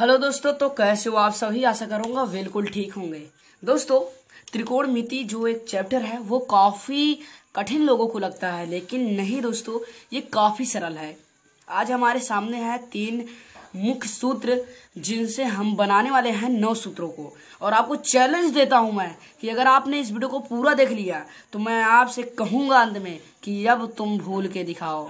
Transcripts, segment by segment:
hello दोस्तों तो कैसे हो आप सभी आशा करूंगा बिल्कुल ठीक होंगे दोस्तों त्रिकोण मिति जो एक चैप्टर है वो काफ़ी कठिन लोगों को लगता है लेकिन नहीं दोस्तों ये काफ़ी सरल है आज हमारे सामने है तीन मुख्य सूत्र जिनसे हम बनाने वाले हैं नौ सूत्रों को और आपको चैलेंज देता हूं मैं कि अगर आपने इस वीडियो को पूरा देख लिया तो मैं आपसे कहूंगा अंत में कि अब तुम भूल के दिखाओ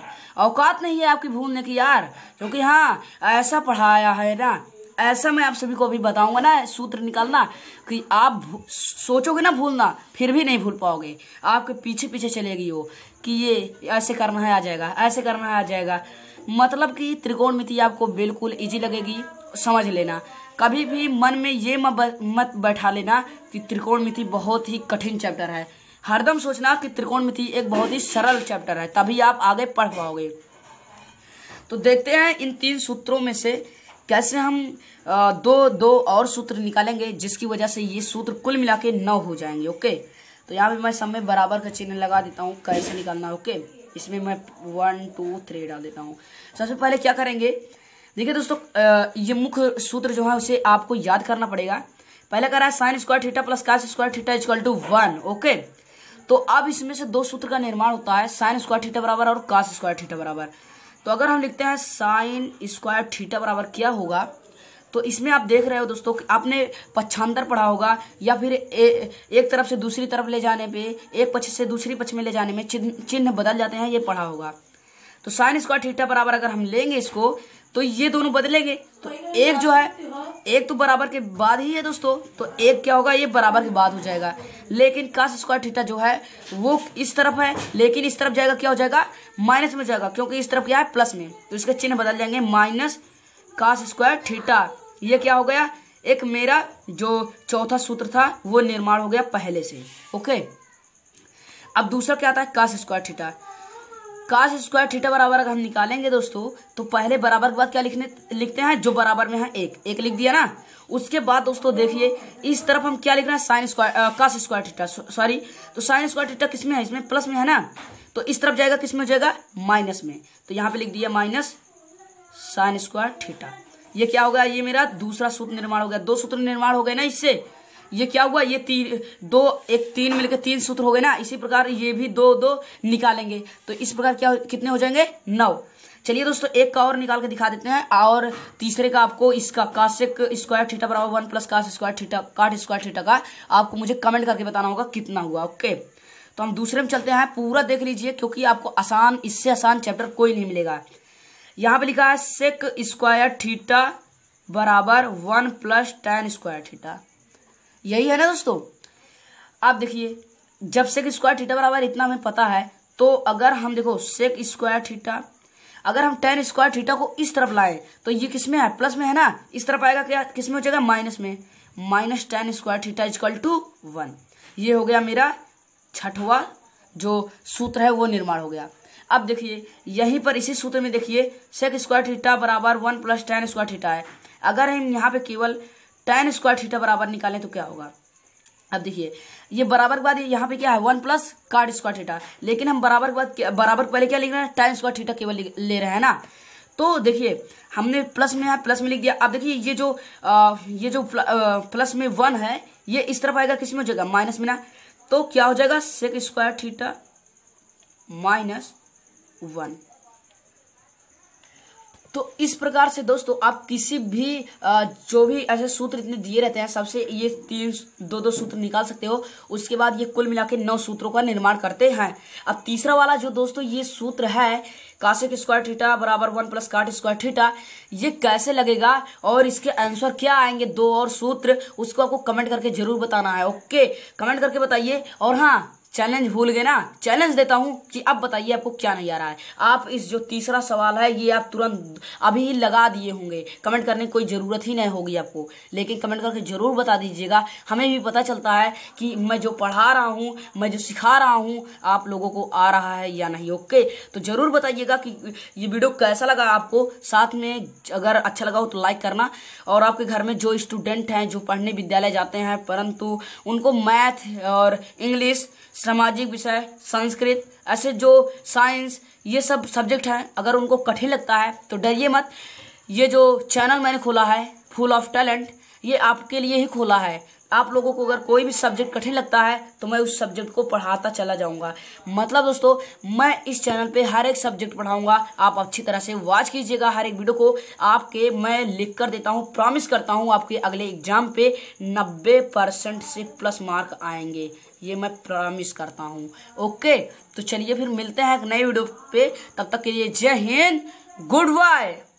औकात नहीं है आपकी भूलने की यार क्योंकि हाँ ऐसा पढ़ाया है ना ऐसा मैं आप सभी को अभी बताऊंगा ना सूत्र निकालना कि आप सोचोगे ना भूलना फिर भी नहीं भूल पाओगे आपके पीछे पीछे चलेगी वो कि ये ऐसे करना है आ जाएगा ऐसे करना है आ जाएगा मतलब कि त्रिकोण मिति आपको बिल्कुल इजी लगेगी समझ लेना कभी भी मन में ये मत बैठा लेना कि मिति बहुत ही कठिन चैप्टर है हरदम सोचना कि त्रिकोण मिति एक बहुत ही सरल चैप्टर है तभी आप आगे पढ़ पाओगे तो देखते हैं इन तीन सूत्रों में से कैसे हम दो दो और सूत्र निकालेंगे जिसकी वजह से ये सूत्र कुल मिला के नौ हो जाएंगे ओके तो यहाँ पे मैं सब में बराबर का चिन्ह लगा देता हूँ कैसे निकालना ओके इसमें मैं वन टू थ्री डाल देता हूँ सबसे पहले क्या करेंगे देखिए दोस्तों ये मुख्य सूत्र जो है उसे आपको याद करना पड़ेगा पहला कर रहा है sine square theta plus cos square theta is equal to one okay तो अब इसमें से दो सूत्र का निर्माण होता है साइन स्क्वायर थीटा बराबर और कास स्क्वायर थीटा बराबर तो अगर हम लिखते हैं साइन स्क्वायर थीटा बराबर क्या होगा तो इसमें आप देख रहे हो दोस्तों आपने पक्षांतर पढ़ा होगा या फिर ए, एक तरफ से दूसरी तरफ ले जाने पे एक पक्ष से दूसरी पक्ष में ले जाने में चिन्ह चिन्ह बदल जाते हैं ये पढ़ा होगा तो साइन स्क्वायर थीटा बराबर अगर हम लेंगे इसको तो ये दोनों बदलेंगे तो एक जो है एक तो बराबर के बाद ही है दोस्तों तो एक क्या होगा ये बराबर के बाद हो जाएगा लेकिन कास स्क्वायर थीटा जो है वो इस तरफ है लेकिन इस तरफ जाएगा क्या हो जाएगा माइनस में जाएगा क्योंकि इस तरफ क्या है प्लस में तो इसके चिन्ह बदल जाएंगे माइनस कास स्क्वायर थीटा ये क्या हो गया एक मेरा जो चौथा सूत्र था वो निर्माण हो गया पहले से ओके अब दूसरा क्या आता है cos square theta cos square theta बराबर अगर हम निकालेंगे दोस्तों तो पहले बराबर के बाद क्या लिखने लिखते हैं जो बराबर में है एक एक लिख दिया ना उसके बाद दोस्तों देखिए इस तरफ हम क्या लिख रहे हैं sine square cos square theta sorry तो साइन स्क्वायर थीटा किसमें है इसमें प्लस में है ना तो इस तरफ जाएगा किसमें जाएगा माइनस में तो यहाँ पे लिख दिया माइनस साइन स्क्वायर थीटा ये क्या हो गया ये मेरा दूसरा सूत्र निर्माण हो गया दो सूत्र निर्माण हो गए ना इससे ये क्या हुआ ये तीन दो एक तीन मिलकर तीन सूत्र हो गए ना इसी प्रकार ये भी दो दो निकालेंगे तो इस प्रकार क्या कितने हो जाएंगे नौ चलिए दोस्तों एक का और निकाल के दिखा देते हैं और तीसरे का आपको इसका काशेक स्क्वायर थीटा बराबर one plus cot square theta cot square theta का आपको मुझे कमेंट करके बताना होगा कितना हुआ ओके तो हम दूसरे में चलते हैं पूरा देख लीजिए क्योंकि आपको आसान इससे आसान चैप्टर कोई नहीं मिलेगा यहां पर लिखा है सेक स्क्वायर थीटा बराबर one plus tan square theta यही है ना दोस्तों आप देखिए जब सेक स्क्वायर थीटा बराबर इतना हमें पता है तो अगर हम देखो सेक स्क्वायर थीटा अगर हम टेन स्क्वायर थीटा को इस तरफ लाए तो ये किस में है प्लस में है ना इस तरफ आएगा क्या किस में हो जाएगा माइनस में minus tan square theta is equal to one ये हो गया मेरा छठवा जो सूत्र है वो निर्माण हो गया अब देखिए यहीं पर इसी सूत्र में देखिए सेक स्क्वायर थीटा बराबर one plus tan square theta है अगर हम यहाँ पे केवल टेन स्क्वायर थीटा बराबर निकालें तो क्या होगा अब देखिए ये बराबर के बाद यहाँ पे क्या है one plus cot square theta लेकिन हम बराबर के बाद बराबर पहले क्या लिख रहे हैं टेन स्क्वायर थीटा केवल ले रहे हैं ना तो देखिए हमने प्लस में यहाँ प्लस में लिख दिया अब देखिए ये जो आ, ये जो प्ल, आ, प्लस में वन है ये इस तरफ आएगा किस में हो जाएगा माइनस में ना तो क्या हो जाएगा sec square theta minus one तो इस प्रकार से दोस्तों आप किसी भी जो भी ऐसे सूत्र इतने दिए रहते हैं सबसे ये तीन दो दो सूत्र निकाल सकते हो उसके बाद ये कुल मिला के नौ सूत्रों का निर्माण करते हैं अब तीसरा वाला जो दोस्तों ये सूत्र है काशिक स्क्वायर थीटा बराबर one plus cot square theta ये कैसे लगेगा और इसके आंसर क्या आएंगे दो और सूत्र उसको आपको कमेंट करके जरूर बताना है ओके कमेंट करके बताइए और हाँ चैलेंज भूल गए ना चैलेंज देता हूँ कि अब बताइए आपको क्या नहीं आ रहा है आप इस जो तीसरा सवाल है ये आप तुरंत अभी ही लगा दिए होंगे कमेंट करने की कोई ज़रूरत ही नहीं होगी आपको लेकिन कमेंट करके ज़रूर बता दीजिएगा हमें भी पता चलता है कि मैं जो पढ़ा रहा हूँ मैं जो सिखा रहा हूँ आप लोगों को आ रहा है या नहीं ओके तो ज़रूर बताइएगा कि ये वीडियो कैसा लगा आपको साथ में अगर अच्छा लगा हो तो लाइक करना और आपके घर में जो स्टूडेंट हैं जो पढ़ने विद्यालय जाते हैं परंतु उनको मैथ और इंग्लिश सामाजिक विषय संस्कृत ऐसे जो साइंस ये सब सब्जेक्ट हैं अगर उनको कठिन लगता है तो डरिए मत ये जो चैनल मैंने खोला है फुल ऑफ टैलेंट ये आपके लिए ही खोला है आप लोगों को अगर कोई भी सब्जेक्ट कठिन लगता है तो मैं उस सब्जेक्ट को पढ़ाता चला जाऊंगा मतलब दोस्तों मैं इस चैनल पे हर एक सब्जेक्ट पढ़ाऊंगा आप अच्छी तरह से वॉच कीजिएगा हर एक वीडियो को आपके मैं लिख कर देता हूँ प्रॉमिस करता हूँ आपके अगले एग्जाम पे नब्बे परसेंट से प्लस मार्क आएंगे ये मैं प्रॉमिस करता हूँ ओके तो चलिए फिर मिलते हैं एक नए वीडियो पे तब तक के लिए जय हिंद गुड बाय